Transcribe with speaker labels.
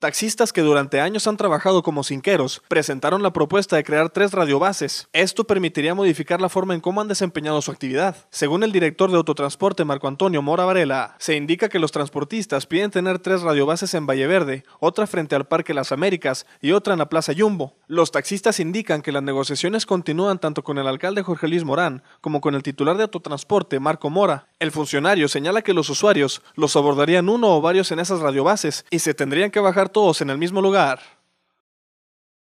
Speaker 1: Taxistas que durante años han trabajado como cinqueros presentaron la propuesta de crear tres radiobases. Esto permitiría modificar la forma en cómo han desempeñado su actividad. Según el director de autotransporte Marco Antonio Mora Varela, se indica que los transportistas piden tener tres radiobases en Valleverde, otra frente al Parque Las Américas y otra en la Plaza Jumbo. Los taxistas indican que las negociaciones continúan tanto con el alcalde Jorge Luis Morán como con el titular de autotransporte Marco Mora. El funcionario señala que los usuarios los abordarían uno o varios en esas radiobases y se tendrían que bajar todos en el mismo lugar